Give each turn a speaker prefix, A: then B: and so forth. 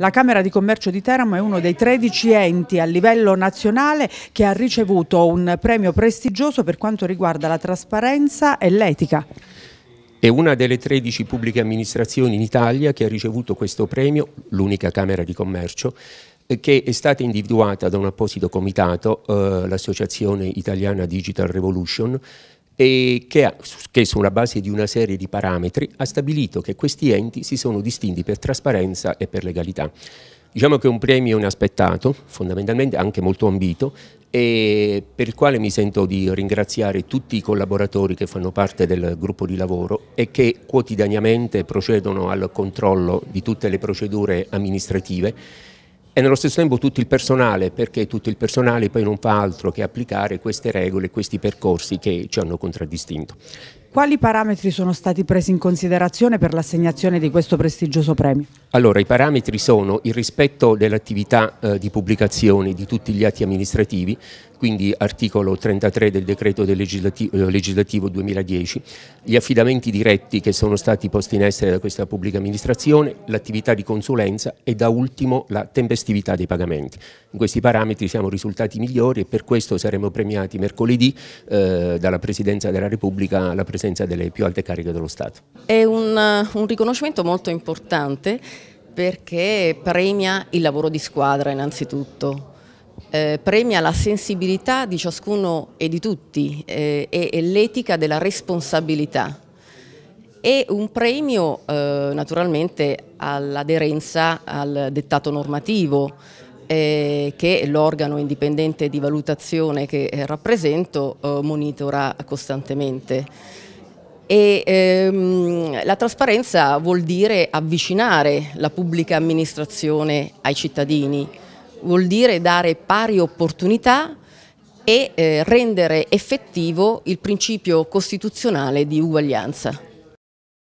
A: La Camera di Commercio di Teramo è uno dei 13 enti a livello nazionale che ha ricevuto un premio prestigioso per quanto riguarda la trasparenza e l'etica.
B: È una delle 13 pubbliche amministrazioni in Italia che ha ricevuto questo premio, l'unica Camera di Commercio, eh, che è stata individuata da un apposito comitato, eh, l'Associazione Italiana Digital Revolution, e che, ha, che, sulla base di una serie di parametri ha stabilito che questi enti si sono distinti per trasparenza e per legalità. Diciamo che è un premio inaspettato, fondamentalmente anche molto ambito, e per il quale mi sento di ringraziare tutti i collaboratori che fanno parte del gruppo di lavoro e che quotidianamente procedono al controllo di tutte le procedure amministrative e nello stesso tempo tutto il personale, perché tutto il personale poi non fa altro che applicare queste regole, questi percorsi che ci hanno contraddistinto.
A: Quali parametri sono stati presi in considerazione per l'assegnazione di questo prestigioso premio?
B: Allora, i parametri sono il rispetto dell'attività eh, di pubblicazione di tutti gli atti amministrativi, quindi articolo 33 del decreto del legislativo, eh, legislativo 2010, gli affidamenti diretti che sono stati posti in essere da questa pubblica amministrazione, l'attività di consulenza e da ultimo la tempestività dei pagamenti. In questi parametri siamo risultati migliori e per questo saremo premiati mercoledì eh, dalla Presidenza della Repubblica la Presidenza presenza delle più alte cariche dello Stato.
C: È un, eh, un riconoscimento molto importante perché premia il lavoro di squadra innanzitutto, eh, premia la sensibilità di ciascuno e di tutti eh, e, e l'etica della responsabilità e un premio eh, naturalmente all'aderenza al dettato normativo eh, che l'organo indipendente di valutazione che eh, rappresento monitora costantemente e ehm, la trasparenza vuol dire avvicinare la pubblica amministrazione ai cittadini, vuol dire dare pari opportunità e eh, rendere effettivo il principio costituzionale di uguaglianza.